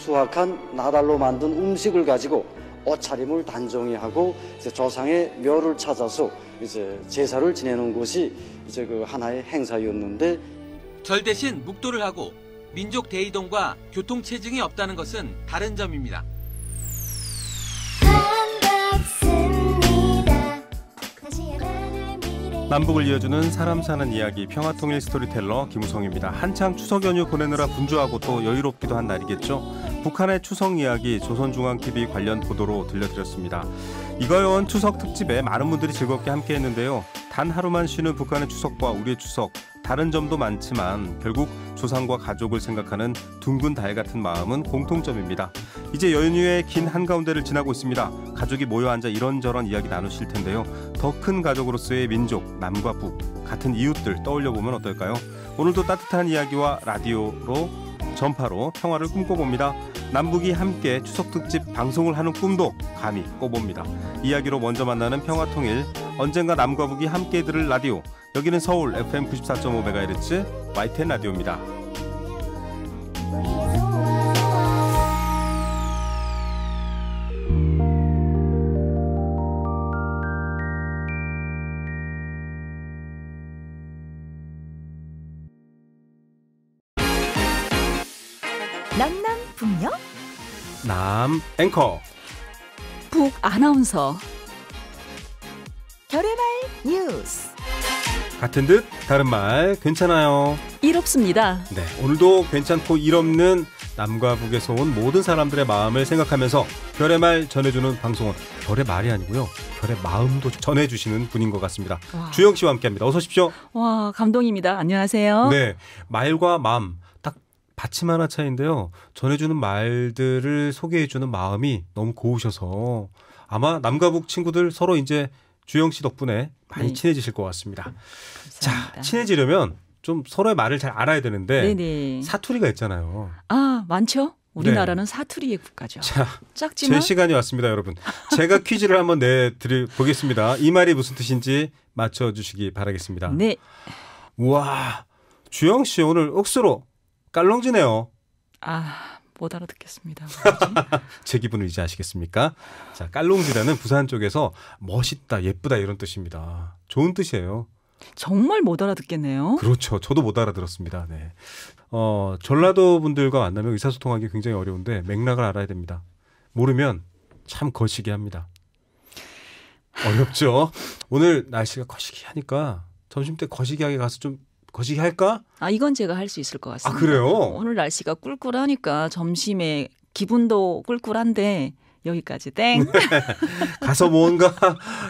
수확한 나달로 만든 음식을 가지고 옷차림을 단정히 하고 이제 조상의 묘를 찾아서 이제 제사를 지내는 곳이 이제 그 하나의 행사였는데 절 대신 묵도를 하고 민족 대이동과 교통체증이 없다는 것은 다른 점입니다. 남북을 이어주는 사람 사는 이야기 평화통일 스토리텔러 김우성입니다. 한창 추석 연휴 보내느라 분주하고 또 여유롭기도 한 날이겠죠. 북한의 추석 이야기 조선중앙TV 관련 보도로 들려드렸습니다. 이거요원 추석 특집에 많은 분들이 즐겁게 함께했는데요. 단 하루만 쉬는 북한의 추석과 우리의 추석 다른 점도 많지만 결국 조상과 가족을 생각하는 둥근 달 같은 마음은 공통점입니다. 이제 연휴의 긴 한가운데를 지나고 있습니다. 가족이 모여 앉아 이런저런 이야기 나누실 텐데요. 더 큰 가족으로서의 민족, 남과 북, 같은 이웃들 떠올려 보면 어떨까요? 오늘도 따뜻한 이야기와 라디오로 전파로 평화를 꿈꿔봅니다. 남북이 함께 추석특집 방송을 하는 꿈도 감히 꿔봅니다. 이야기로 먼저 만나는 평화통일, 언젠가 남과 북이 함께 들을 라디오, 여기는 서울 FM 94.5MHz 마이텐 라디오입니다. 사 앵커 북 아나운서 결의말 뉴스 같은 듯 다른 말 괜찮아요 일없습니다네 오늘도 괜찮고 일없는 남과 북에서 온 모든 사람들의 마음을 생각하면서 별의 말 전해주는 방송은 별의 말이 아니고요. 별의 마음도 전해주시는 분인 것 같습니다. 와. 주영 씨와 함께합니다. 어서 오십시오. 와 감동입니다. 안녕하세요. 네 말과 마음 받침 하나 차인데요. 전해주는 말들을 소개해주는 마음이 너무 고우셔서 아마 남과 북 친구들 서로 이제 주영 씨 덕분에 많이 네. 친해지실 것 같습니다. 감사합니다. 자, 친해지려면 좀 서로의 말을 잘 알아야 되는데 네네. 사투리가 있잖아요. 아, 많죠? 우리나라는 네. 사투리의 국가죠. 자, 짝지만 제 시간이 왔습니다, 여러분. 제가 퀴즈를 한번 내드려 보겠습니다. 이 말이 무슨 뜻인지 맞춰 주시기 바라겠습니다. 네. 와, 주영 씨 오늘 억수로 깔렁지네요. 아, 못 알아듣겠습니다. 제 기분을 이제 아시겠습니까? 자, 깔롱지라는 부산 쪽에서 멋있다, 예쁘다 이런 뜻입니다. 좋은 뜻이에요. 정말 못 알아듣겠네요. 그렇죠. 저도 못 알아들었습니다. 네. 어, 전라도 분들과 만나면 의사소통하기 굉장히 어려운데 맥락을 알아야 됩니다. 모르면 참 거시기 합니다. 어렵죠. 오늘 날씨가 거시기 하니까 점심 때 거시기하게 가서 좀 거시기 할까? 아 이건 제가 할 수 있을 것 같습니다. 아 그래요? 오늘 날씨가 꿀꿀하니까 점심에 기분도 꿀꿀한데 여기까지 땡. 가서 뭔가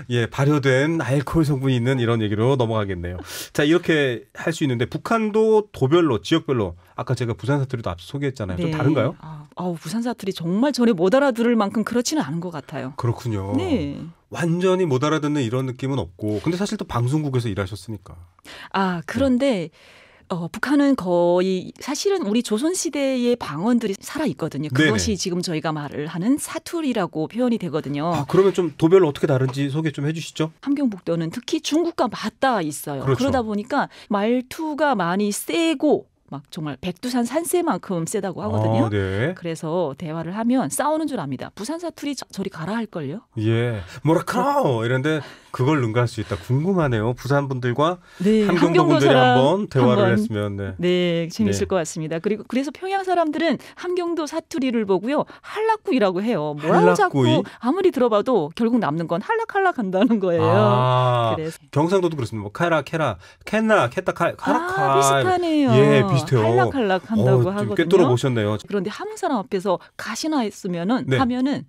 예 발효된 알코올 성분이 있는 이런 얘기로 넘어가겠네요. 자 이렇게 할 수 있는데 북한도 도별로 지역별로 아까 제가 부산 사투리도 앞서 소개했잖아요. 네. 좀 다른가요? 아, 우 부산 사투리 정말 전에 못 알아들을 만큼 그렇지는 않은 것 같아요. 그렇군요. 네. 완전히 못 알아듣는 이런 느낌은 없고 근데 사실 또 방송국에서 일하셨으니까. 아 그런데. 어, 북한은 거의 사실은 우리 조선시대의 방언들이 살아있거든요. 그것이 네네. 지금 저희가 말을 하는 사투리라고 표현이 되거든요. 아, 그러면 좀 도별로 어떻게 다른지 소개 좀 해주시죠. 함경북도는 특히 중국과 맞닿아 있어요. 그렇죠. 그러다 보니까 말투가 많이 세고 막 정말 백두산 산세만큼 세다고 하거든요. 아, 네. 그래서 대화를 하면 싸우는 줄 압니다. 부산 사투리 저, 리 가라 할 걸요. 예, 뭐라 카라 이런데 그걸 능가할 수 있다. 궁금하네요. 부산 분들과 네, 함경도, 함경도 분들이 한번 대화를 한번, 했으면 네, 네재있을 네. 것 같습니다. 그리고 그래서 평양 사람들은 함경도 사투리를 보고요 한라구이라고 해요. 뭐라고 자꾸 아무리 들어봐도 결국 남는 건한라칼라간다는 거예요. 아, 그래서. 경상도도 그렇습니다. 뭐 카라 캐라 캔나 캐타 칼 카라 카 아, 비슷하네요. 예 비슷해요. 한라칼라 한다고 어, 하거든요. 꿰뚫어 보셨네요. 그런데 한국 사람 앞에서 가시나 했으면은 네. 하면은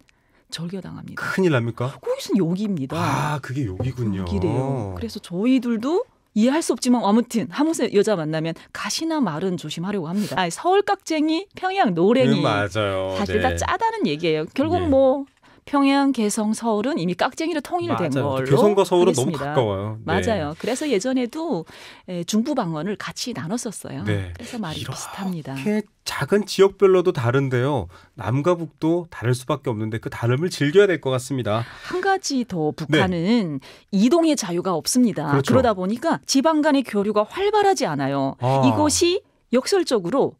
절교당합니다. 큰일 납니까? 거기선 욕입니다. 아, 그게 욕이군요. 욕이래요. 그래서 저희들도 이해할 수 없지만 아무튼 하모세 여자 만나면 가시나 말은 조심하려고 합니다. 아, 서울 깍쟁이, 평양 노랭이 음, 맞아요. 사실 네. 다 짜다는 얘기예요. 결국 네. 뭐 평양, 개성, 서울은 이미 깍쟁이로 통일된 맞아요. 걸로 개성과 서울은 했습니다. 너무 가까워요. 네. 맞아요. 그래서 예전에도 예, 중부 방언을 같이 나눴었어요. 네. 그래서 말이 비슷합니다. 작은 지역별로도 다른데요. 남과 북도 다를 수밖에 없는데 그 다름을 즐겨야 될 것 같습니다. 한 가지 더 네. 북한은 네. 이동의 자유가 없습니다. 그렇죠. 그러다 보니까 지방 간의 교류가 활발하지 않아요. 아. 이것이 역설적으로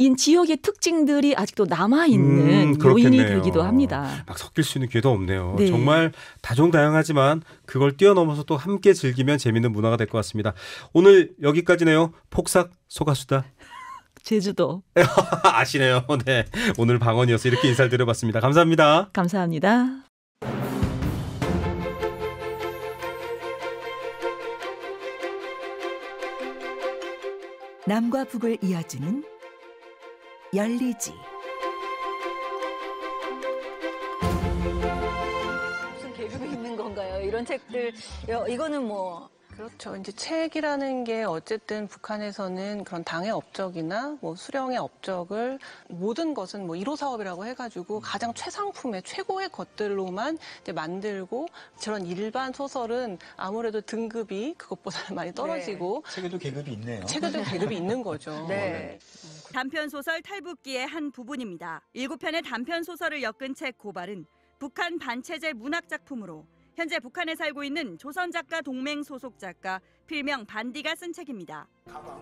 인 지역의 특징들이 아직도 남아 있는 음, 요인이 되기도 합니다. 막 섞일 수 있는 기회도 없네요. 네. 정말 다종다양하지만 그걸 뛰어넘어서 또 함께 즐기면 재밌는 문화가 될 것 같습니다. 오늘 여기까지네요. 폭삭 소가수다. 제주도. 아시네요. 네. 오늘 방언이어서 이렇게 인사를 드려봤습니다. 감사합니다. 감사합니다. 남과 북을 이어주는 열리지 무슨 계류이 있는 건가요? 이런 책들 이거는 뭐 그렇죠. 이제 책이라는게 어쨌든 북한에서는 그런 당의 업적이나 뭐 수령의 업적을 모든 것은 뭐 1호 사업이라고 해가지고 음. 가장 최상품의 최고의 것들로만 이제 만들고 저런 일반 소설은 아무래도 등급이 그것보다 많이 떨어지고 네. 책에도 계급이 있네요. 책에도 계급이 있는 거죠. 네. 네. 단편 소설 탈북기의 한 부분입니다. 7편의 단편 소설을 엮은 책 고발은 북한 반체제 문학 작품으로 현재 북한에 살고 있는 조선 작가 동맹 소속 작가 필명 반디가 쓴 책입니다.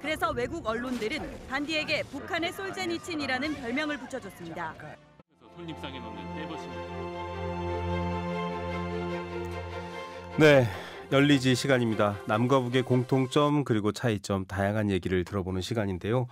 그래서 외국 언론들은 반디에게 북한의 솔제니친이라는 별명을 붙여줬습니다. 손님상에 넣는 떼버십니다. 네, 네, 열리지 시간입니다. 남과 북의 공통점 그리고 차이점 다양한 얘기를 들어보는 시간인데요.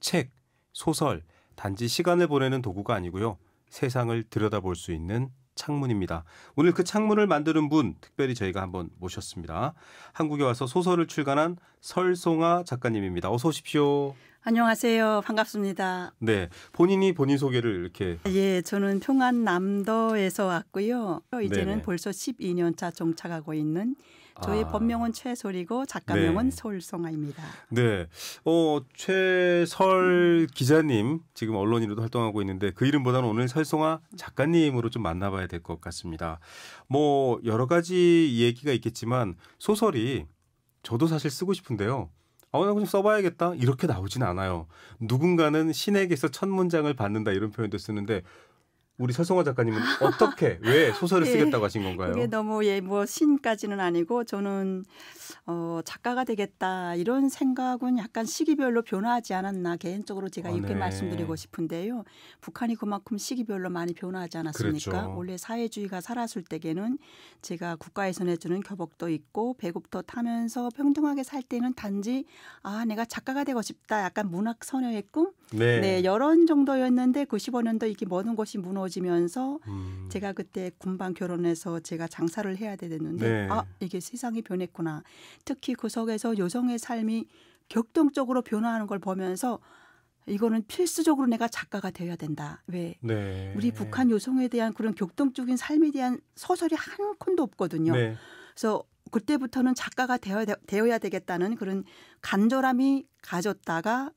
책, 소설, 단지 시간을 보내는 도구가 아니고요. 세상을 들여다볼 수 있는 창문입니다. 오늘 그 창문을 만드는 분 특별히 저희가 한번 모셨습니다. 한국에 와서 소설을 출간한 설송아 작가님입니다. 어서 오십시오. 안녕하세요. 반갑습니다. 네. 본인이 본인 소개를 이렇게. 예, 저는 평안남도에서 왔고요. 이제는 네네. 벌써 12년차 정착하고 있는 저희 아. 본명은 최솔이고 작가명은 네. 서울송아입니다. 네. 어, 최설 기자님 지금 언론인으로도 활동하고 있는데 그 이름보다는 오늘 설송아 작가님으로 좀 만나봐야 될 것 같습니다. 뭐 여러 가지 얘기가 있겠지만 소설이 저도 사실 쓰고 싶은데요. 아나 그 써봐야겠다 이렇게 나오진 않아요. 누군가는 신에게서 첫 문장을 받는다 이런 표현도 쓰는데 우리 설성화 작가님은 어떻게 왜 소설을 예, 쓰겠다고 하신 건가요? 이게 너무 예 뭐 신까지는 아니고 저는 어, 작가가 되겠다 이런 생각은 약간 시기별로 변화하지 않았나 개인적으로 제가 아, 이렇게 네. 말씀드리고 싶은데요. 북한이 그만큼 시기별로 많이 변화하지 않았습니까? 그렇죠. 원래 사회주의가 살았을 때에는 제가 국가에서 내주는 교복도 있고 배급도 타면서 평등하게 살 때는 단지 아 내가 작가가 되고 싶다 약간 문학 소녀의 꿈 네. 네 이런 정도였는데 95년도 이게 모든 것이 무너 벌어지면서 음. 제가 그때 군방 결혼해서 제가 장사를 해야 되는데 네. 아 이게 세상이 변했구나. 특히 구석에서 그 여성의 삶이 격동적으로 변화하는 걸 보면서 이거는 필수적으로 내가 작가가 되어야 된다. 왜? 네. 우리 북한 여성에 대한 그런 격동적인 삶에 대한 소설이 한 콘도 없거든요. 네. 그래서 그때부터는 작가가 되어야, 되어야 되겠다는 그런 간절함이 가졌다가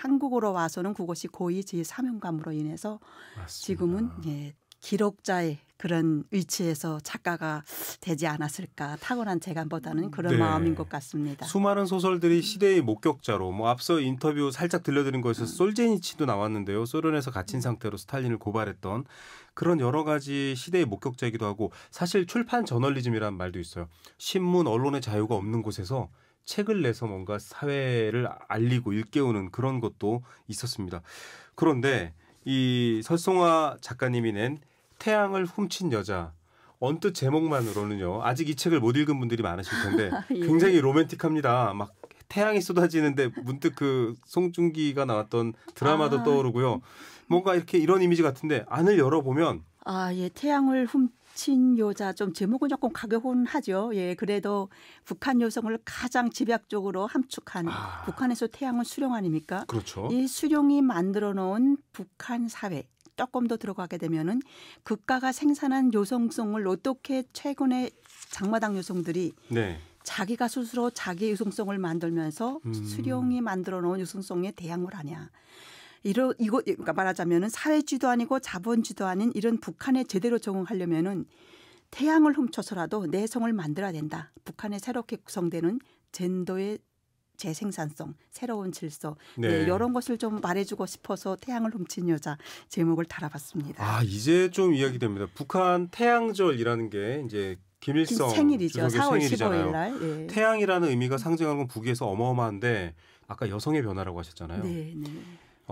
한국으로 와서는 그것이 거의 제 사명감으로 인해서 맞습니다. 지금은 예, 기록자의 그런 위치에서 작가가 되지 않았을까 타고난 재간보다는 그런 네. 마음인 것 같습니다. 수많은 소설들이 시대의 목격자로 뭐 앞서 인터뷰 살짝 들려드린 것에서 음. 솔제니치도 나왔는데요. 소련에서 갇힌 상태로 스탈린을 고발했던 그런 여러 가지 시대의 목격자이기도 하고 사실 출판 저널리즘이라 말도 있어요. 신문 언론의 자유가 없는 곳에서 책을 내서 뭔가 사회를 알리고 일깨우는 그런 것도 있었습니다. 그런데 이 설송아 작가님이 낸 태양을 훔친 여자 언뜻 제목만으로는요 아직 이 책을 못 읽은 분들이 많으실 텐데 예. 굉장히 로맨틱합니다. 막 태양이 쏟아지는데 문득 그 송중기가 나왔던 드라마도 아. 떠오르고요. 뭔가 이렇게 이런 이미지 같은데 안을 열어보면 아, 예, 태양을 훔 미친 여자좀 제목은 조금 가격은 하죠. 예, 그래도 북한 여성을 가장 집약적으로 함축한 아. 북한에서 태양은 수령 아닙니까? 그렇죠. 이 수령이 만들어 놓은 북한 사회 조금 더 들어가게 되면은 국가가 생산한 여성성을 어떻게 최근에 장마당 여성들이 네. 자기가 스스로 자기 유성성을 만들면서 음. 수령이 만들어 놓은 유성성에 대항을 하냐. 이러 이거 그러니까 말하자면은 사회주의도 아니고 자본주의도 아닌 이런 북한에 제대로 적응하려면은 태양을 훔쳐서라도 내성을 만들어야 된다. 북한에 새롭게 구성되는 젠더의 재생산성, 새로운 질서 네. 네, 예, 이런 것을 좀 말해주고 싶어서 태양을 훔친 여자 제목을 달아봤습니다. 아 이제 좀 이야기됩니다. 북한 태양절이라는 게 이제 김일성 생일이죠. 4월 생일이잖아요. 15일 날. 예. 태양이라는 의미가 상징하는 건 북에서 어마어마한데 아까 여성의 변화라고 하셨잖아요. 네. 네.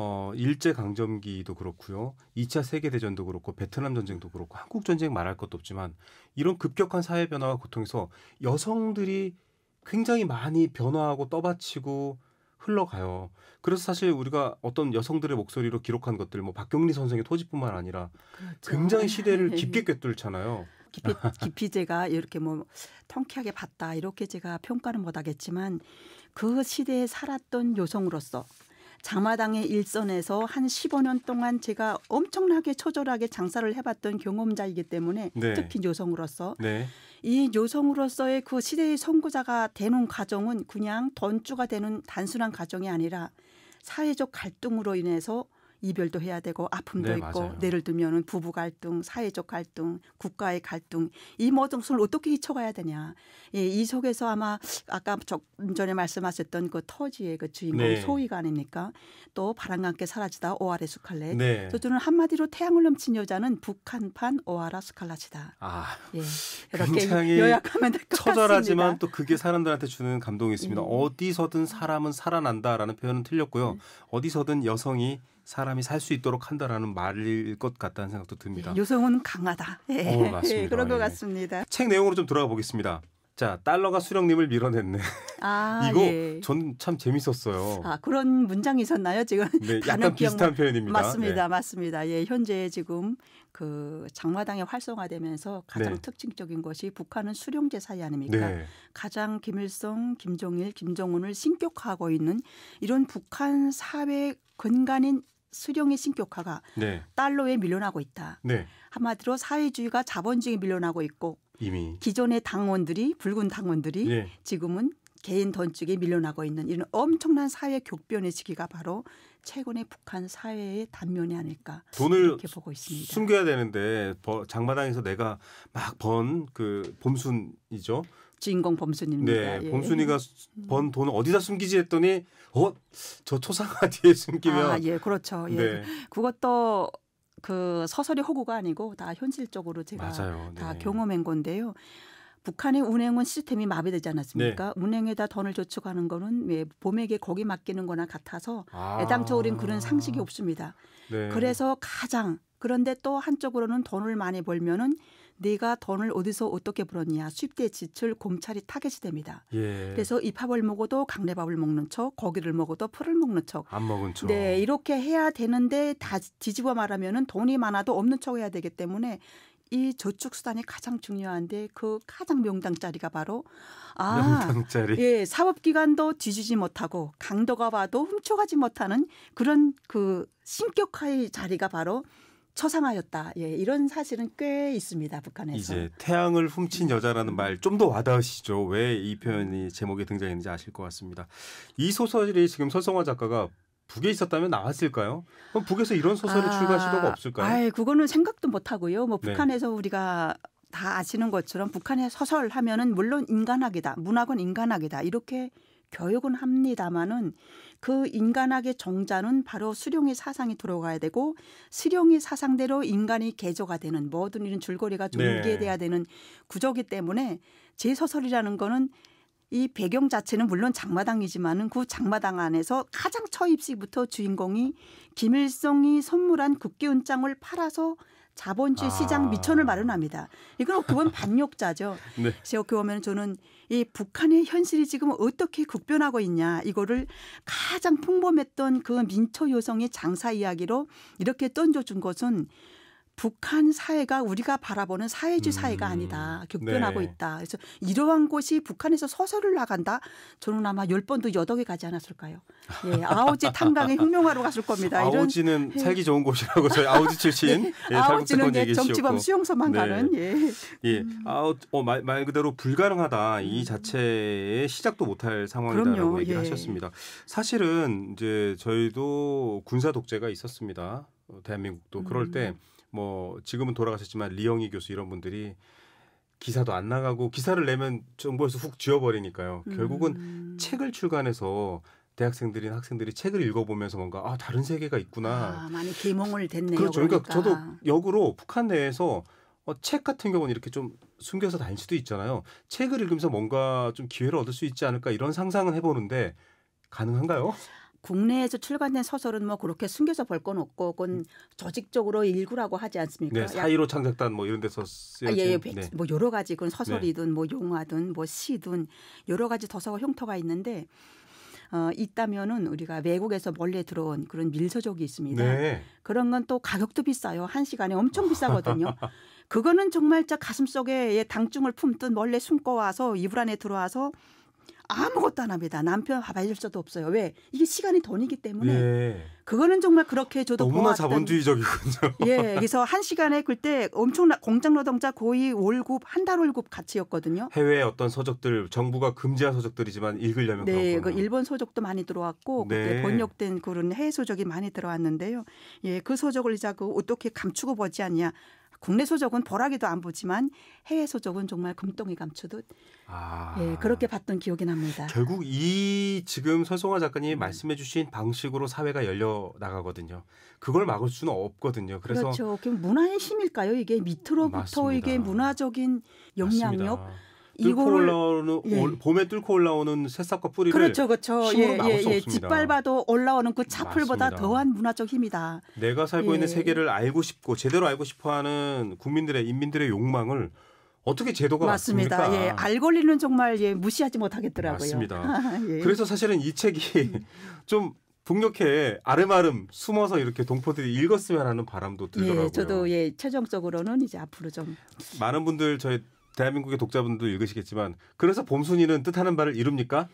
어, 일제 강점기도 그렇고요. 2차 세계 대전도 그렇고 베트남 전쟁도 그렇고 한국 전쟁 말할 것도 없지만 이런 급격한 사회 변화와 고통에서 여성들이 굉장히 많이 변화하고 떠받치고 흘러가요. 그래서 사실 우리가 어떤 여성들의 목소리로 기록한 것들 뭐 박경리 선생의 토지뿐만 아니라 그렇죠. 굉장히 시대를 깊게 꿰뚫잖아요. 깊이, 깊이 제가 이렇게 뭐 통쾌하게 봤다 이렇게 제가 평가는 못하겠지만 그 시대에 살았던 여성으로서 장마당의 일선에서 한 15년 동안 제가 엄청나게 처절하게 장사를 해봤던 경험자이기 때문에 네. 특히 여성으로서 네. 이 여성으로서의 그 시대의 선구자가 되는 과정은 그냥 돈주가 되는 단순한 과정이 아니라 사회적 갈등으로 인해서 이별도 해야 되고 아픔도 네, 있고 맞아요. 예를 들면 부부 갈등, 사회적 갈등, 국가의 갈등 이 모든 것을 어떻게 헤쳐가야 되냐. 예, 이 속에서 아마 아까 전에 말씀하셨던 그 터지의 그 주인공 네. 소희가 아닙니까? 또 바람과 함께 사라지다 오아레 스칼렛. 네. 저 저는 한마디로 태양을 넘친 여자는 북한판 오아라 스칼라이다 아, 예, 굉장히 요약하면 될것 처절하지만 또 그게 사람들한테 주는 감동이 있습니다. 음. 어디서든 사람은 살아난다라는 표현은 틀렸고요. 음. 어디서든 여성이 사람이 살 수 있도록 한다라는 말일 것 같다는 생각도 듭니다. 예, 요성은 강하다. 예. 어, 맞습니다. 예, 그런 것 예. 같습니다. 책 내용으로 좀 돌아가 보겠습니다. 자, 달러가 수령님을 밀어냈네. 아, 이거 예. 전참 재밌었어요. 아, 그런 문장이 있었나요? 지금 네, 약간 비슷한 표현입니다. 맞습니다. 네. 맞습니다. 예, 현재 지금 그 장마당이 활성화되면서 가장 네. 특징적인 것이 북한은 수령제 사이 아닙니까? 네. 가장 김일성, 김정일, 김정은을 신격화하고 있는 이런 북한 사회 근간인 수령의 신격화가 네. 달러에 밀려나고 있다. 네. 한마디로 사회주의가 자본주의에 밀려나고 있고 이미. 기존의 당원들이 붉은 당원들이 네. 지금은 개인 던축에 밀려나고 있는 이런 엄청난 사회 격변의 시기가 바로 최근의 북한 사회의 단면이 아닐까 돈을 이렇게 보고 있습니다. 숨겨야 되는데 장마당에서 내가 막 번 그 봄순이죠. 주인공 범순입니다. 네, 예. 범순이가 번 돈을 어디다 숨기지 했더니 어저 초상화 뒤에 숨기면 아, 예, 그렇죠. 예. 네. 그것도 그 서서리 허구가 아니고 다 현실적으로 제가 맞아요. 다 네. 경험한 건데요. 북한의 운행은 시스템이 마비되지 않았습니까? 네. 운행에다 돈을 저축하는 거는 예, 봄에게 거기 맡기는 거나 같아서 아. 애당초 우린 그런 상식이 없습니다. 네. 그래서 가장 그런데 또 한쪽으로는 돈을 많이 벌면은 네가 돈을 어디서 어떻게 벌었냐 쉽게 지출 검찰이 타겟이 됩니다. 예. 그래서 이 밥을 먹어도 강래밥을 먹는 척, 고기를 먹어도 풀을 먹는 척. 안 먹은 척. 네, 이렇게 해야 되는데 다 뒤집어 말하면은 돈이 많아도 없는 척 해야 되기 때문에 이 저축 수단이 가장 중요한데 그 가장 명당자리가 바로 아 명당짜리. 예, 사업 기간도 뒤지지 못하고 강도가 봐도 훔쳐가지 못하는 그런 그 신격화의 자리가 바로 처상하였다. 예, 이런 사실은 꽤 있습니다. 북한에서. 이제 태양을 훔친 여자라는 말 좀 더 와닿으시죠. 왜 이 표현이 제목에 등장했는지 아실 것 같습니다. 이 소설이 지금 서성화 작가가 북에 있었다면 나왔을까요? 그럼 북에서 이런 소설을 아, 출간 시도가 없을까요? 아, 그거는 생각도 못 하고요. 뭐 네. 북한에서 네. 우리가 다 아시는 것처럼 북한의 소설 하면은 물론 인간학이다, 문학은 인간학이다 이렇게 교육은 합니다마는 그 인간학의 정자는 바로 수령의 사상이 들어가야 되고 수령의 사상대로 인간이 개조가 되는 모든 일은 줄거리가 좀개돼야 네. 되는 구조기 때문에 제 소설이라는 거는 이 배경 자체는 물론 장마당이지만은 그 장마당 안에서 가장 처입시부터 주인공이 김일성이 선물한 국기운장을 팔아서 자본주의 아. 시장 미천을 마련합니다. 이건 어떻게 보면 반역자죠. 네. 어떻게 보면 저는 이 북한의 현실이 지금 어떻게 국변하고 있냐 이거를 가장 풍범했던 그 민초 여성의 장사 이야기로 이렇게 던져준 것은 북한 사회가 우리가 바라보는 사회주의 사회가 음. 아니다. 격변하고 네. 있다. 그래서 이러한 곳이 북한에서 서서를 나간다. 저는 아마 열 번도 여덕에 가지 않았을까요? 예, 아오지 탄광에 혁명하러 갔을 겁니다. 아오지는 이 예. 살기 좋은 곳이라고 저희 아오지 출신 네. 예, 아오지는 예, 정치범 수용소만 네. 가는 예. 예, 음. 아오 어, 말, 말 그대로 불가능하다 이 음. 자체의 시작도 못할 상황이다라고 그럼요. 얘기를 예. 하셨습니다. 사실은 이제 저희도 군사 독재가 있었습니다. 어, 대한민국도 그럴 음. 때. 뭐 지금은 돌아가셨지만 리영희 교수 이런 분들이 기사도 안 나가고 기사를 내면 정부에서 훅 지워버리니까요. 음. 결국은 책을 출간해서 대학생들이나 학생들이 책을 읽어보면서 뭔가 아 다른 세계가 있구나. 아, 많이 기몽을 됐네요. 그렇죠. 그러니까, 그러니까 저도 역으로 북한 내에서 어, 책 같은 경우는 이렇게 좀 숨겨서 다닐 수도 있잖아요. 책을 읽으면서 뭔가 좀 기회를 얻을 수 있지 않을까 이런 상상은 해보는데 가능한가요? 국내에서 출간된 서설은뭐 그렇게 숨겨서 벌 건없고 그건 음. 조직적으로 일구라고 하지 않습니까? 네, 사이로 창작단 뭐 이런 데서 쓰여 아, 예, 예, 네. 뭐 여러 가지 그런 네. 서설이든 네. 뭐 용화든 뭐 시든 여러 가지 도서가 형태가 있는데 어, 있다면은 우리가 외국에서 멀리 들어온 그런 밀서족이 있습니다. 네. 그런 건 또 가격도 비싸요. 한 시간에 엄청 비싸거든요. 그거는 정말 자 가슴 속에 예, 당중을 품든 멀리 숨고 와서 이불 안에 들어와서 아무것도 안 합니다. 남편 봐줄 수도 없어요. 왜? 이게 시간이 돈이기 때문에 예. 그거는 정말 그렇게 저도 너무나 자본주의적이군요. 예, 그래서 한 시간에 그때 엄청나 공장 노동자 고위 월급 한 달 월급 가치였거든요. 해외 어떤 서적들 정부가 금지한 서적들이지만 읽으려면 네, 그렇구나. 그 일본 서적도 많이 들어왔고 네. 그때 번역된 그런 해외 서적이 많이 들어왔는데요. 예, 그 서적을 이제 그 어떻게 감추고 보지 않냐 국내 소적은 보라기도 안 보지만 해외 소적은 정말 금덩이 감추듯 아. 예, 그렇게 봤던 기억이 납니다. 결국 이 지금 설성화 작가님이 음. 말씀해 주신 방식으로 사회가 열려 나가거든요. 그걸 막을 수는 없거든요. 그래서 그렇죠. 문화의 힘일까요? 이게 밑으로부터 맞습니다. 이게 문화적인 영향력 맞습니다. 이거 올라오는 예. 봄에 뚫고 올라오는 새싹과 뿌리를 그렇죠, 그렇죠. 예, 으 예, 예, 짓밟아도 올라오는 그 차풀보다 더한 문화적 힘이다. 내가 살고 있는 예. 세계를 알고 싶고 제대로 알고 싶어하는 국민들의 인민들의 욕망을 어떻게 제도가 맞습니다. 맞습니까? 예, 알 권리는 정말 예, 무시하지 못하겠더라고요. 맞습니다. 예. 그래서 사실은 이 책이 좀 북녘에 아름아름 숨어서 이렇게 동포들이 읽었으면 하는 바람도 예, 들더라고요. 예, 저도 예 최종적으로는 이제 앞으로 좀 많은 분들 저희 대한민국의 독자분도 읽으시겠지만 그래서 봄순이는 뜻하는 바를 이룹니까?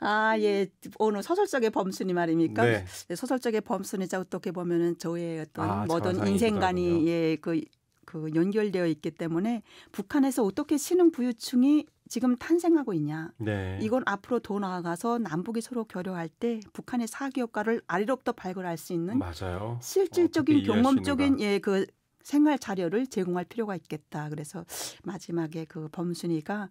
아, 예. 오늘 서설적의 범순이 말입니까? 네. 네 서설적의 범순이자 어떻게 보면은 저의 어떤 아, 모든 인생관이 예, 그, 그 연결되어 있기 때문에 북한에서 어떻게 신흥 부유층이 지금 탄생하고 있냐. 네. 이건 앞으로 더 나아가서 남북이 서로 결여할 때 북한의 사기효과를 아래로부터 발굴할 수 있는 맞아요. 어, 실질적인 경험적인 예그 생활 자료를 제공할 필요가 있겠다. 그래서 마지막에 그 범순이가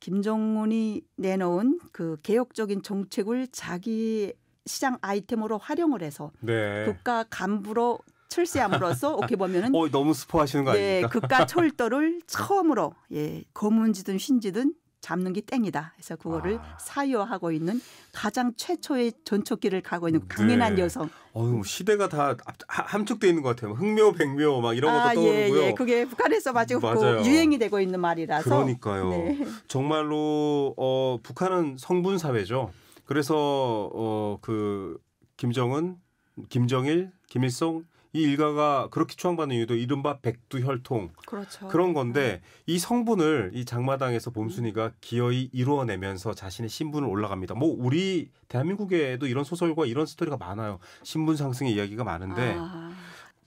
김정은이 내놓은 그 개혁적인 정책을 자기 시장 아이템으로 활용을 해서 네. 국가 간부로 철새함으로써 어떻게 보면은 어, 너무 스포하시는 거 네, 아닙니까? 네, 국가 철도를 처음으로 예, 검은지든 흰지든 잡는 게 땡이다. 그래서 그거를 아. 사유화하고 있는 가장 최초의 전초기를 가고 있는 강인한 네. 여성. 어휴, 시대가 다 함축돼 있는 것 같아요. 뭐 흑묘 백묘 막 이런 아, 것도 예, 떠오르고요. 예, 예. 그게 북한에서 마치 그 맞아요. 유행이 되고 있는 말이라서. 그러니까요. 네. 정말로 어, 북한은 성분 사회죠. 그래서 어, 그 김정은, 김정일, 김일성 이 일가가 그렇게 추앙받는 이유도 이른바 백두혈통 그렇죠. 그런 건데 네. 이 성분을 이 장마당에서 봄순이가 기어이 이루어내면서 자신의 신분을 올라갑니다. 뭐 우리 대한민국에도 이런 소설과 이런 스토리가 많아요. 신분 상승의 이야기가 많은데 아.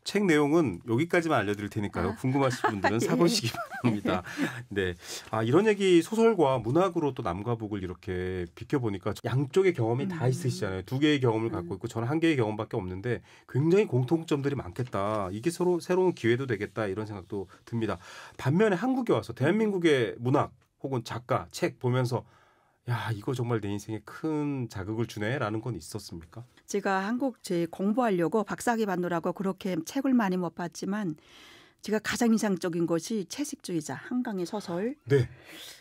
책 내용은 여기까지만 알려드릴 테니까요. 아. 궁금하신 분들은 예. 사보시기 바랍니다. 네. 아, 이런 얘기 소설과 문학으로 또 남과 북을 이렇게 비켜보니까 양쪽의 경험이 음. 다 있으시잖아요. 두 개의 경험을 음. 갖고 있고 저는 한 개의 경험밖에 없는데 굉장히 공통점들이 많겠다. 이게 서로 새로운 기회도 되겠다. 이런 생각도 듭니다. 반면에 한국에 와서 대한민국의 문학 혹은 작가, 책 보면서 야 이거 정말 내 인생에 큰 자극을 주네라는 건 있었습니까? 제가 한국 제 공부하려고 박사학위 받느라고 그렇게 책을 많이 못 봤지만 제가 가장 인상적인 것이 채식주의자 한강의 소설. 네.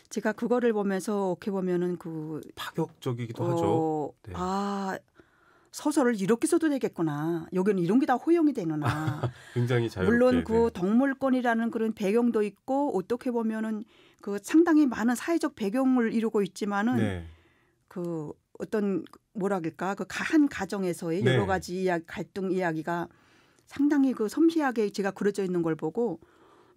제가 그거를 보면서 어떻게 보면은 그 파격적이기도 어, 하죠. 네. 아서설을 이렇게 써도 되겠구나. 여기는 이런 게 다 허용이 되는구나. 굉장히 자유. 물론 그 네. 동물권이라는 그런 배경도 있고 어떻게 보면은 그 상당히 많은 사회적 배경을 이루고 있지만은 네. 그 어떤 뭐랄까 그한 가정에서의 네. 여러 가지 이야기, 갈등 이야기가 상당히 그 섬세하게 제가 그려져 있는 걸 보고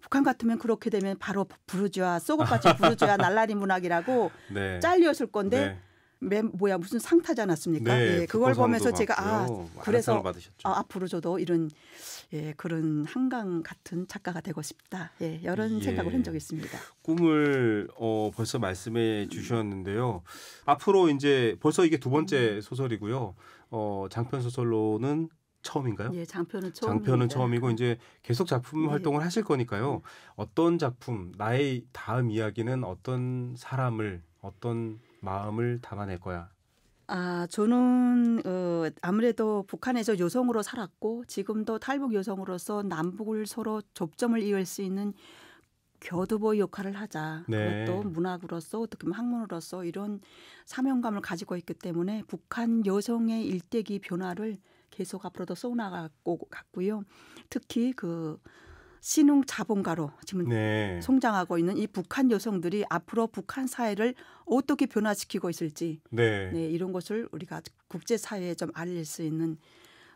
북한 같으면 그렇게 되면 바로 부르주아 소고까지 부르주아 날라리 문학이라고 네. 잘렸을 건데 네. 맨 뭐야 무슨 상 타지 않았습니까? 네, 예, 그걸 보면서 제가 받고요. 아 뭐 그래서 아, 앞으로 저도 이런 예, 그런 한강 같은 작가가 되고 싶다. 예, 이런 예. 생각을 한 적이 있습니다. 꿈을 어, 벌써 말씀해 주셨는데요. 앞으로 이제 벌써 이게 두 번째 음. 소설이고요. 어, 장편 소설로는 처음인가요? 예, 장편은 처음. 장편은 처음이고 이제 계속 작품 네. 활동을 하실 거니까요. 네. 어떤 작품, 나의 다음 이야기는 어떤 사람을 어떤 마음을 담아낼 거야. 아, 저는 어, 아무래도 북한에서 여성으로 살았고 지금도 탈북 여성으로서 남북을 서로 접점을 이을 수 있는 교두보 역할을 하자. 네. 그것도 문학으로서 어떻게 보면 학문으로서 이런 사명감을 가지고 있기 때문에 북한 여성의 일대기 변화를 계속 앞으로도 쏘나가고 같고요. 특히 그 신흥 자본가로 지금 네. 성장하고 있는 이 북한 여성들이 앞으로 북한 사회를 어떻게 변화시키고 있을지 네. 네 이런 것을 우리가 국제 사회에 좀 알릴 수 있는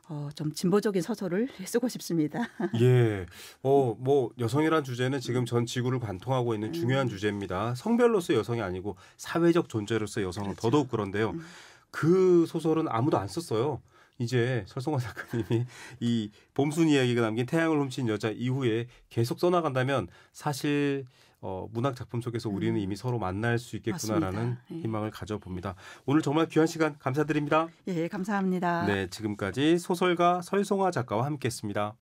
어, 좀 진보적인 서설을 쓰고 싶습니다. 예. 어, 뭐 여성이란 주제는 지금 전 지구를 관통하고 있는 음. 중요한 주제입니다. 성별로서 여성이 아니고 사회적 존재로서 여성은 그렇죠. 더더욱 그런데요. 음. 그 소설은 아무도 안 썼어요. 이제 설성원 작가님이 이 봄순 이야기가 남긴 태양을 훔친 여자 이후에 계속 써나간다면 사실 어, 문학 작품 속에서 우리는 이미 음. 서로 만날 수 있겠구나라는 예. 희망을 가져봅니다. 오늘 정말 귀한 시간 감사드립니다. 예, 감사합니다. 네, 지금까지 소설가 설송아 작가와 함께했습니다.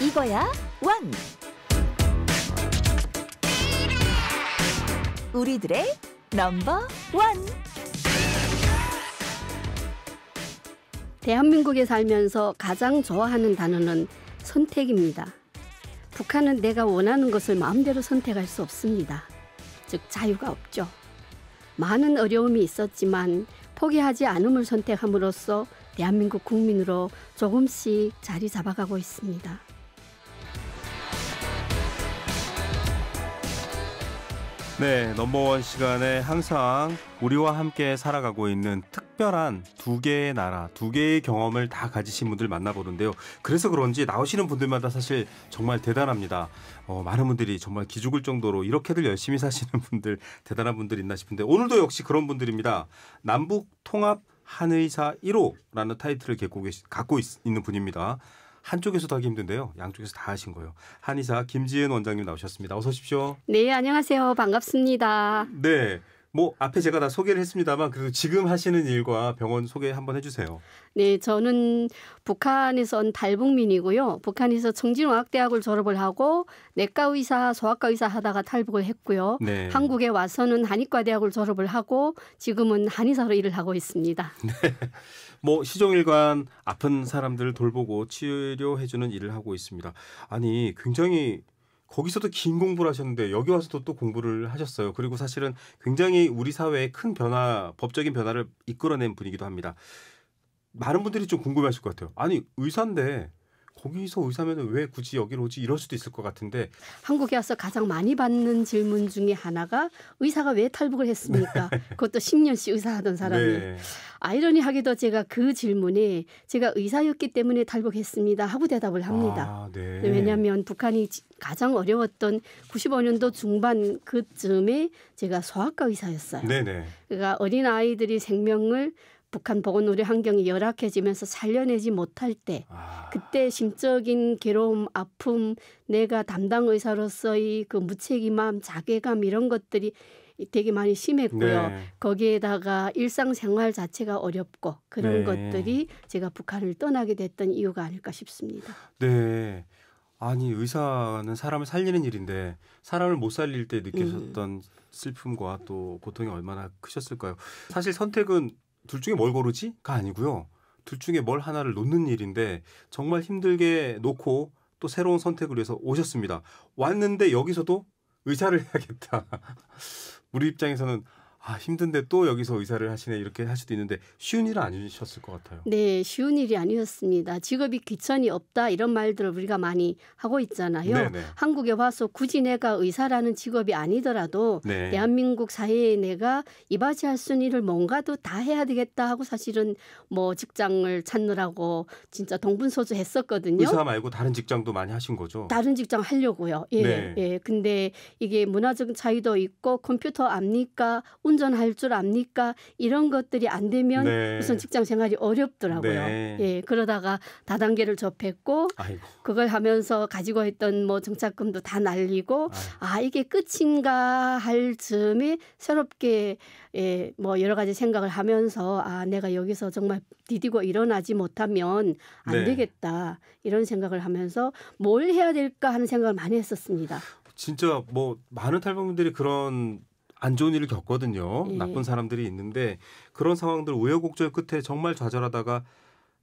이거야 왕. 우리들의 넘버 원. 대한민국에 살면서 가장 좋아하는 단어는 선택입니다. 북한은 내가 원하는 것을 마음대로 선택할 수 없습니다. 즉 자유가 없죠. 많은 어려움이 있었지만 포기하지 않음을 선택함으로써 대한민국 국민으로 조금씩 자리 잡아가고 있습니다. 네, 넘버원 시간에 항상 우리와 함께 살아가고 있는 특별한 두 개의 나라, 두 개의 경험을 다 가지신 분들 만나보는데요. 그래서 그런지 나오시는 분들마다 사실 정말 대단합니다. 어, 많은 분들이 정말 기죽을 정도로 이렇게들 열심히 사시는 분들, 대단한 분들 있나 싶은데 오늘도 역시 그런 분들입니다. 남북 통합 한의사 1호라는 타이틀을 갖고, 계시, 갖고 있, 있는 분입니다. 한쪽에서 더 하기 힘든데요. 양쪽에서 다 하신 거예요. 한의사 김지은 원장님 나오셨습니다. 어서 오십시오. 네, 안녕하세요. 반갑습니다. 네. 뭐 앞에 제가 다 소개를 했습니다만 그래도 지금 하시는 일과 병원 소개 한번 해주세요. 네, 저는 북한에선온 탈북민이고요. 북한에서 청진의학대학을 졸업을 하고 내과 의사, 소아과 의사 하다가 탈북을 했고요. 네. 한국에 와서는 한의과 대학을 졸업을 하고 지금은 한의사로 일을 하고 있습니다. 네. 뭐 시종일관 아픈 사람들을 돌보고 치료해주는 일을 하고 있습니다. 아니 굉장히 거기서도 긴 공부를 하셨는데 여기 와서도 또 공부를 하셨어요. 그리고 사실은 굉장히 우리 사회에 큰 변화, 법적인 변화를 이끌어낸 분이기도 합니다. 많은 분들이 좀 궁금해하실 것 같아요. 아니 의사인데 거기서 의사면 왜 굳이 여기로 오지 이럴 수도 있을 것 같은데 한국에 와서 가장 많이 받는 질문 중에 하나가 의사가 왜 탈북을 했습니까? 네. 그것도 10년씩 의사하던 사람이 네. 아이러니하게도 제가 그 질문에 제가 의사였기 때문에 탈북했습니다 하고 대답을 합니다. 아, 네. 네 왜냐하면 북한이 가장 어려웠던 95년도 중반 그쯤에 제가 소아과 의사였어요. 그러니까 어린 아이들이 생명을 북한 보건의료 환경이 열악해지면서 살려내지 못할 때 아. 그때 심적인 괴로움, 아픔, 내가 담당 의사로서의 그 무책임함, 자괴감 이런 것들이 되게 많이 심했고요. 네. 거기에다가 일상생활 자체가 어렵고 그런 네. 것들이 제가 북한을 떠나게 됐던 이유가 아닐까 싶습니다. 네. 아니 의사는 사람을 살리는 일인데 사람을 못 살릴 때 느끼셨던 음. 슬픔과 또 고통이 얼마나 크셨을까요? 사실 선택은 둘 중에 뭘 고르지가 아니고요. 둘 중에 뭘 하나를 놓는 일인데 정말 힘들게 놓고 또 새로운 선택을 위해서 오셨습니다. 왔는데 여기서도 의사를 해야겠다. 우리 입장에서는 아, 힘든데 또 여기서 의사를 하시네 이렇게 할 수도 있는데 쉬운 일은 아니셨을 것 같아요. 네, 쉬운 일이 아니었습니다. 직업이 귀천이 없다 이런 말들을 우리가 많이 하고 있잖아요. 네네. 네. 한국에 와서 굳이 내가 의사라는 직업이 아니더라도 네. 대한민국 사회에 내가 이바지할 수 있는 일을 뭔가도 다 해야 되겠다 하고 사실은 뭐 직장을 찾느라고 진짜 동분서주 했었거든요. 의사 말고 다른 직장도 많이 하신 거죠? 다른 직장 하려고요. 예, 네. 예. 근데 이게 문화적 차이도 있고 컴퓨터 압니까? 운 운전할 줄 압니까? 이런 것들이 안 되면 네. 우선 직장 생활이 어렵더라고요. 네. 예, 그러다가 다단계를 접했고 아이고. 그걸 하면서 가지고 했던 뭐 정착금도 다 날리고 아, 아 이게 끝인가 할 즈음에 새롭게 예, 뭐 여러 가지 생각을 하면서 아 내가 여기서 정말 디디고 일어나지 못하면 안 네. 되겠다 이런 생각을 하면서 뭘 해야 될까 하는 생각을 많이 했었습니다. 진짜 뭐 많은 탈북민들이 그런 안 좋은 일을 겪거든요. 예. 나쁜 사람들이 있는데 그런 상황들 우여곡절 끝에 정말 좌절하다가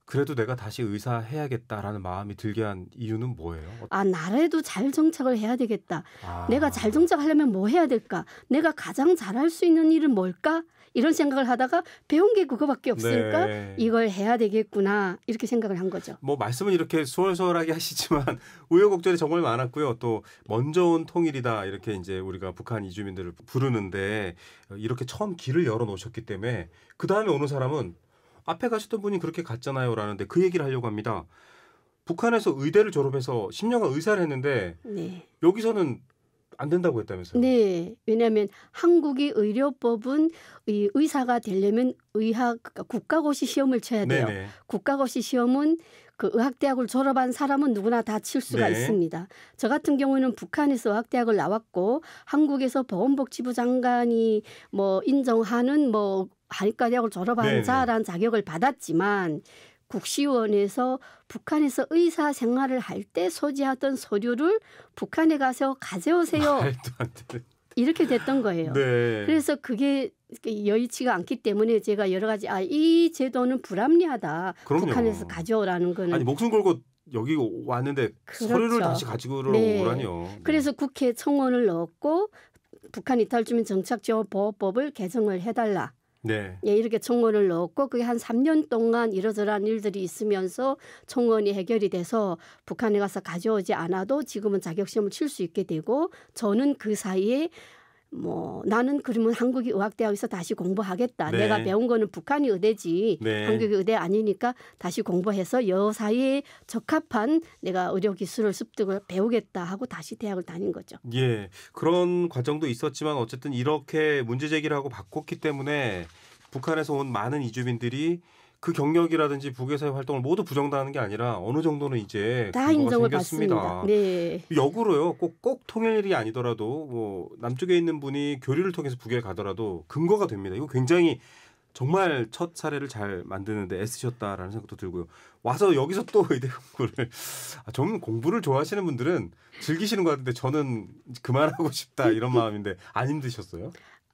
그래도 내가 다시 의사 해야겠다라는 마음이 들게 한 이유는 뭐예요? 어 아 나라도 잘 정착을 해야 되겠다. 아. 내가 잘 정착하려면 뭐 해야 될까? 내가 가장 잘할 수 있는 일은 뭘까? 이런 생각을 하다가 배운 게 그거밖에 없으니까 네. 이걸 해야 되겠구나 이렇게 생각을 한 거죠. 뭐 말씀은 이렇게 수월수월하게 하시지만 우여곡절이 정말 많았고요. 또 먼저 온 통일이다 이렇게 이제 우리가 북한 이주민들을 부르는데 이렇게 처음 길을 열어 놓으셨기 때문에 그 다음에 오는 사람은 앞에 가셨던 분이 그렇게 갔잖아요. 라는데 그 얘기를 하려고 합니다. 북한에서 의대를 졸업해서 10년간 의사를 했는데 네. 여기서는 안 된다고 했다면서요? 네. 왜냐하면 한국의 의료법은 의사가 되려면 의학 그러니까 국가고시 시험을 쳐야 돼요. 네네. 국가고시 시험은 그 의학대학을 졸업한 사람은 누구나 다 칠 수가 네. 있습니다. 저 같은 경우는 북한에서 의학대학을 나왔고 한국에서 보건복지부 장관이 뭐 인정하는 뭐 한과대학을 졸업한자라는 자격을 받았지만 국시원에서 북한에서 의사 생활을 할 때 소지하던 서류를 북한에 가서 가져오세요. 이렇게 됐던 거예요. 네. 그래서 그게 여의치가 않기 때문에 제가 여러 가지 아 이 제도는 불합리하다. 그럼요. 북한에서 가져오라는 거는 아니 목숨 걸고 여기 왔는데 그렇죠. 서류를 다시 가지고 네. 오라니요. 네. 그래서 국회 청원을 넣었고 북한 이탈주민 정착지원 보호법을 개정을 해달라. 네. 예, 이렇게 청원을 넣었고 그게 한 3년 동안 이러저러한 일들이 있으면서 청원이 해결이 돼서 북한에 가서 가져오지 않아도 지금은 자격시험을 칠 수 있게 되고 저는 그 사이에 뭐 나는 그러면 한국의 의학대학에서 다시 공부하겠다. 네. 내가 배운 거는 북한의 의대지 네. 한국의 의대 아니니까 다시 공부해서 여사에 적합한 내가 의료 기술을 습득을 배우겠다 하고 다시 대학을 다닌 거죠. 예. 그런 과정도 있었지만 어쨌든 이렇게 문제 제기를 하고 바꿨기 때문에 북한에서 온 많은 이주민들이 그 경력이라든지 부에사의 활동을 모두 부정당하는 게 아니라 어느 정도는 이제 다 인정을 겼습니다 받습니다. 네. 역으로요. 꼭 꼭 통일이 아니더라도 뭐 남쪽에 있는 분이 교류를 통해서 부 북에 가더라도 근거가 됩니다. 이거 굉장히 정말 첫 사례를 잘 만드는데 애쓰셨다라는 생각도 들고요. 와서 여기서 또 의대 공부를 아, 좀 공부를 좋아하시는 분들은 즐기시는 것 같은데 저는 그만하고 싶다 이런 마음인데 안 힘드셨어요?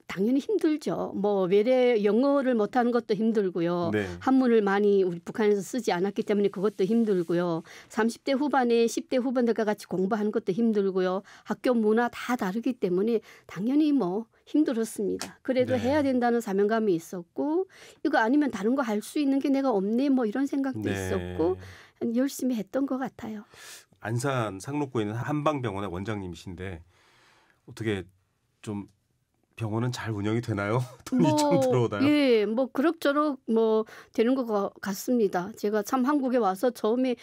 당연히 힘들죠. 뭐 외래 영어를 못하는 것도 힘들고요. 네. 한문을 많이 우리 북한에서 쓰지 않았기 때문에 그것도 힘들고요. 30대 후반에 10대 후반들과 같이 공부하는 것도 힘들고요. 학교 문화 다 다르기 때문에 당연히 뭐 힘들었습니다. 그래도 네. 해야 된다는 사명감이 있었고 이거 아니면 다른 거 할 수 있는 게 내가 없네 뭐 이런 생각도 네. 있었고 열심히 했던 것 같아요. 안산 상록구에 있는 한방병원의 원장님이신데 어떻게 좀 병원은 잘 운영이 되나요? 돈이 뭐, 좀 들어오나요? 예, 뭐 그럭저럭 뭐 되는 것 같습니다. 제가 참 한국에 와서 처음에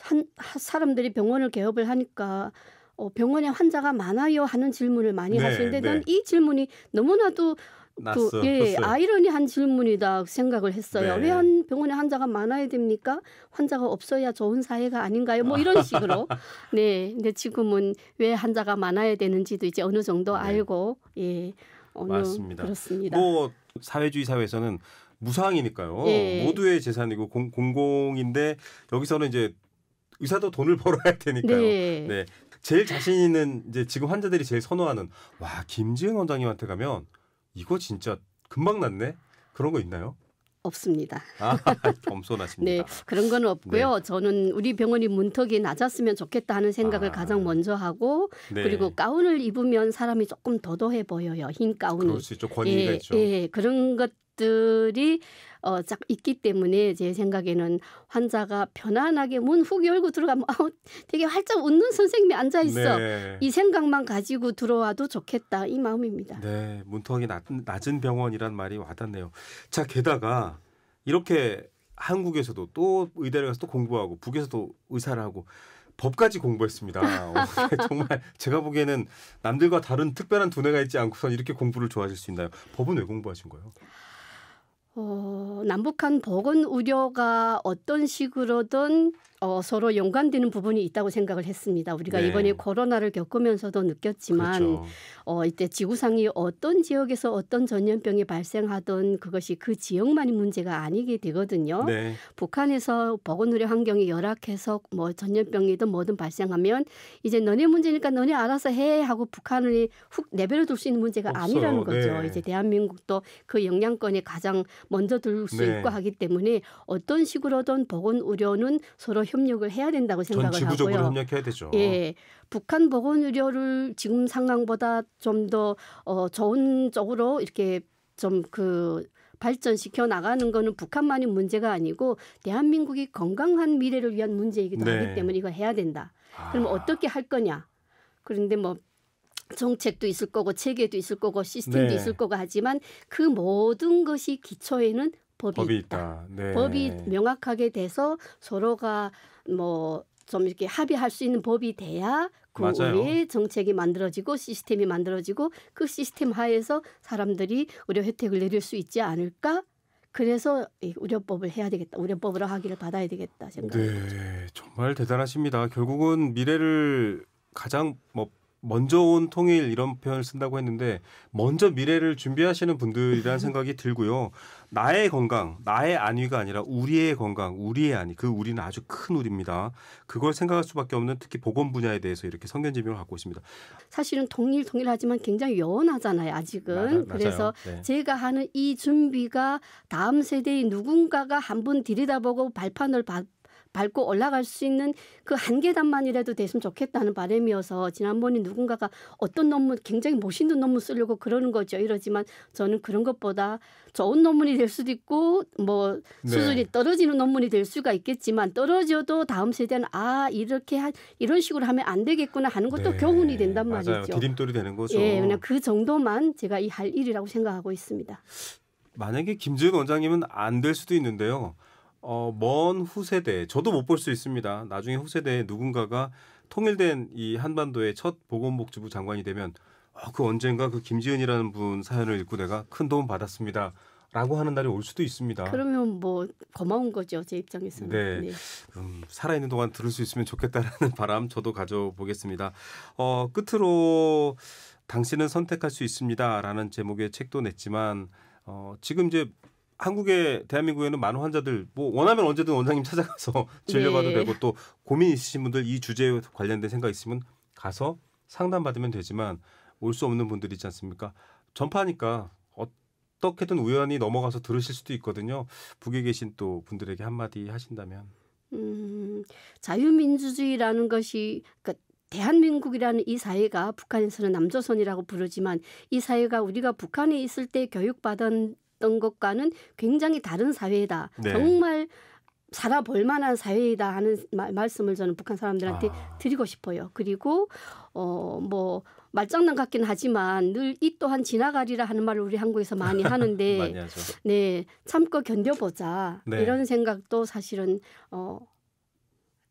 한 사람들이 병원을 개업을 하니까 어, 병원에 환자가 많아요 하는 질문을 많이 네, 하시는데 네. 난이 질문이 너무나도 났 그, 예, 아이러니한 질문이다 생각을 했어요. 네. 왜한 병원에 환자가 많아야 됩니까? 환자가 없어야 좋은 사회가 아닌가요? 뭐 이런 식으로. 네. 근데 지금은 왜 환자가 많아야 되는지도 이제 어느 정도 네. 알고 예. 맞습니다. 그렇습니다. 뭐 사회주의 사회에서는 무상이니까요. 예. 모두의 재산이고 공, 공인데 여기서는 이제 의사도 돈을 벌어야 되니까요. 네. 네. 제일 자신 있는 이제 지금 환자들이 제일 선호하는 와 김지은 원장님한테 가면 이거 진짜 금방 낫네 그런 거 있나요? 없습니다. 아, 겸손하십니다. 네, 그런 건 없고요. 네. 저는 우리 병원이 문턱이 낮았으면 좋겠다 하는 생각을 아, 가장 먼저 하고 네. 그리고 가운을 입으면 사람이 조금 더더해 보여요. 흰 가운이. 그럴 수 있죠. 권위가 예, 있죠. 예, 그런 것 것들이 어, 쫙 있기 때문에 제 생각에는 환자가 편안하게 문 훅 열고 들어가면 아 되게 활짝 웃는 선생님이 앉아 있어 네. 이 생각만 가지고 들어와도 좋겠다 이 마음입니다. 네, 문턱이 낮, 낮은 병원이란 말이 와닿네요. 자 게다가 이렇게 한국에서도 또 의대를 가서 또 공부하고 북에서도 의사를 하고 법까지 공부했습니다. 어, 정말 제가 보기에는 남들과 다른 특별한 두뇌가 있지 않고선 이렇게 공부를 좋아하실 수 있나요? 법은 왜 공부하신 거예요? 어, 남북한 보건 우려가 어떤 식으로든 어, 서로 연관되는 부분이 있다고 생각을 했습니다. 우리가 네. 이번에 코로나를 겪으면서도 느꼈지만 그렇죠. 어, 이때 지구상이 어떤 지역에서 어떤 전염병이 발생하던 그것이 그 지역만이 문제가 아니게 되거든요. 네. 북한에서 보건의료 환경이 열악해서 뭐 전염병이든 뭐든 발생하면 이제 너네 문제니까 너네 알아서 해 하고 북한을 훅 내버려 둘 수 있는 문제가 없어요. 아니라는 거죠. 네. 이제 대한민국도 그 영향권에 가장 먼저 들수 네. 있고 하기 때문에 어떤 식으로든 보건의료는 서로 협력을 해야 된다고 생각을 전 지구적으로 하고요. 협력해야 되죠. 예, 북한 보건 의료를 지금 상황보다 좀더 어, 좋은 쪽으로 이렇게 좀 그 발전시켜 나가는 거는 북한만의 문제가 아니고 대한민국이 건강한 미래를 위한 문제이기도 네. 하기 때문에 이거 해야 된다. 그럼 아. 어떻게 할 거냐? 그런데 뭐 정책도 있을 거고 체계도 있을 거고 시스템도 네. 있을 거고 하지만 그 모든 것이 기초에는 법이, 법이 있다. 있다. 네. 법이 명확하게 돼서 서로가 뭐 좀 이렇게 합의할 수 있는 법이 돼야 그외에 정책이 만들어지고 시스템이 만들어지고 그 시스템 하에서 사람들이 의료 혜택을 내릴 수 있지 않을까 그래서 의료법을 해야 되겠다. 의료법으로 하기를 받아야 되겠다 생각. 네, 거죠. 정말 대단하십니다. 결국은 미래를 가장 뭐 먼저 온 통일 이런 표현을 쓴다고 했는데 먼저 미래를 준비하시는 분들이라는 생각이 들고요. 나의 건강, 나의 안위가 아니라 우리의 건강, 우리의 안위. 그 우리는 아주 큰 우리입니다. 그걸 생각할 수밖에 없는 특히 보건 분야에 대해서 이렇게 성견지명을 갖고 있습니다. 사실은 동일 동일하지만 굉장히 연하잖아요 아직은. 맞아, 그래서 네. 제가 하는 이 준비가 다음 세대의 누군가가 한 번 들여다보고 발판을 받 밟고 올라갈 수 있는 그 한 계단만이라도 됐으면 좋겠다는 바람이어서 지난번에 누군가가 어떤 논문 굉장히 멋있는 논문 쓰려고 그러는 거죠. 이러지만 저는 그런 것보다 좋은 논문이 될 수도 있고 뭐 수준이 네. 떨어지는 논문이 될 수가 있겠지만 떨어져도 다음 세대는 아 이렇게 하, 이런 식으로 하면 안 되겠구나 하는 것도 네. 교훈이 된단 맞아요. 말이죠. 디딤돌이 되는 거죠. 예, 그냥 그 정도만 제가 이 할 일이라고 생각하고 있습니다. 만약에 김재현 원장님은 안 될 수도 있는데요. 어, 먼 후세대 저도 못 볼 수 있습니다. 나중에 후세대에 누군가가 통일된 이 한반도의 첫 보건복지부 장관이 되면 어, 그 언젠가 그 김지은이라는 분 사연을 읽고 내가 큰 도움 받았습니다. 라고 하는 날이 올 수도 있습니다. 그러면 뭐 고마운 거죠 제 입장에서는. 네, 네. 음, 살아있는 동안 들을 수 있으면 좋겠다라는 바람 저도 가져보겠습니다. 어, 끝으로 당신은 선택할 수 있습니다라는 제목의 책도 냈지만 어, 지금 이제 한국에 대한민국에는 많은 환자들 뭐 원하면 언제든 원장님 찾아가서 진료받아도 네. 되고 또 고민 있으신 분들 이 주제에 관련된 생각 있으면 가서 상담받으면 되지만 올 수 없는 분들 있지 않습니까? 전파니까 어떻게든 우연히 넘어가서 들으실 수도 있거든요. 북에 계신 또 분들에게 한마디 하신다면. 음, 자유민주주의라는 것이 그까 그러니까 대한민국이라는 이 사회가 북한에서는 남조선이라고 부르지만 이 사회가 우리가 북한에 있을 때 교육받은 있던 것과는 굉장히 다른 사회이다. 네. 정말 살아볼 만한 사회이다 하는 마, 말씀을 저는 북한 사람들한테 아. 드리고 싶어요. 그리고 어 뭐 말장난 같긴 하지만 늘 이 또한 지나가리라 하는 말을 우리 한국에서 많이 하는데 네 참고 견뎌보자 네. 이런 생각도 사실은 어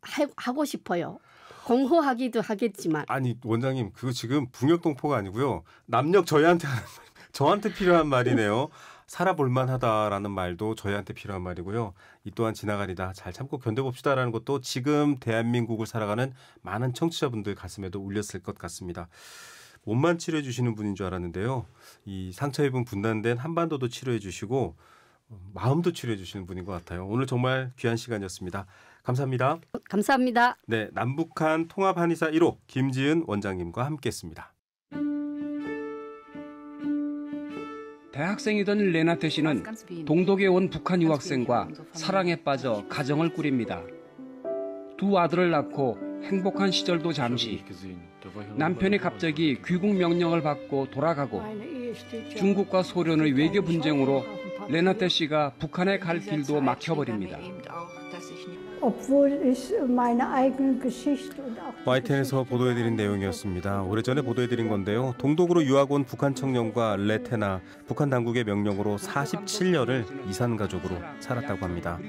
하, 하고 싶어요. 공허하기도 하겠지만 아니 원장님 그거 지금 북녘 동포가 아니고요 남녘 저희한테 저한테 필요한 말이네요. 살아볼 만하다라는 말도 저희한테 필요한 말이고요. 이 또한 지나가리다 잘 참고 견뎌봅시다라는 것도 지금 대한민국을 살아가는 많은 청취자분들 가슴에도 울렸을 것 같습니다. 몸만 치료해 주시는 분인 줄 알았는데요. 이 상처 입은 분단된 한반도도 치료해 주시고 마음도 치료해 주시는 분인 것 같아요. 오늘 정말 귀한 시간이었습니다. 감사합니다. 감사합니다. 네, 남북한 통합 한의사 1호 김지은 원장님과 함께했습니다. 대학생이던 레나테 씨는 동독에 온 북한 유학생과 사랑에 빠져 가정을 꾸립니다. 두 아들을 낳고 행복한 시절도 잠시 남편이 갑자기 귀국 명령을 받고 돌아가고 중국과 소련의 외교 분쟁으로 레나테 씨가 북한에 갈 길도 막혀버립니다. YTN에서 보도해드린 내용이었습니다. 오래전에 보도해드린 건데요. 동독으로 유학 온 북한 청년과 레테나 북한 당국의 명령으로 47년을 이산가족으로 살았다고 합니다.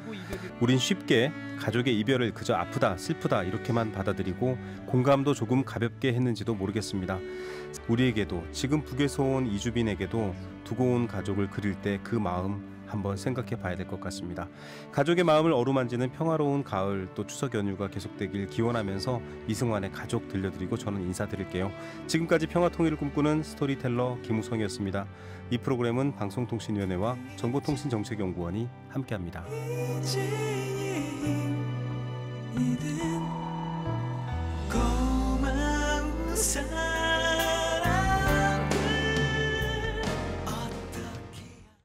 우린 쉽게 가족의 이별을 그저 아프다, 슬프다 이렇게만 받아들이고 공감도 조금 가볍게 했는지도 모르겠습니다. 우리에게도 지금 북에서 온 이주빈에게도 두고 온 가족을 그릴 때 그 마음 한번 생각해 봐야 될 것 같습니다. 가족의 마음을 어루만지는 평화로운 가을 또 추석 연휴가 계속되길 기원하면서 이승환의 가족 들려드리고 저는 인사드릴게요. 지금까지 평화 통일을 꿈꾸는 스토리텔러 김우성이었습니다. 이 프로그램은 방송통신위원회와 정보통신정책연구원이 함께합니다. 고마운 사람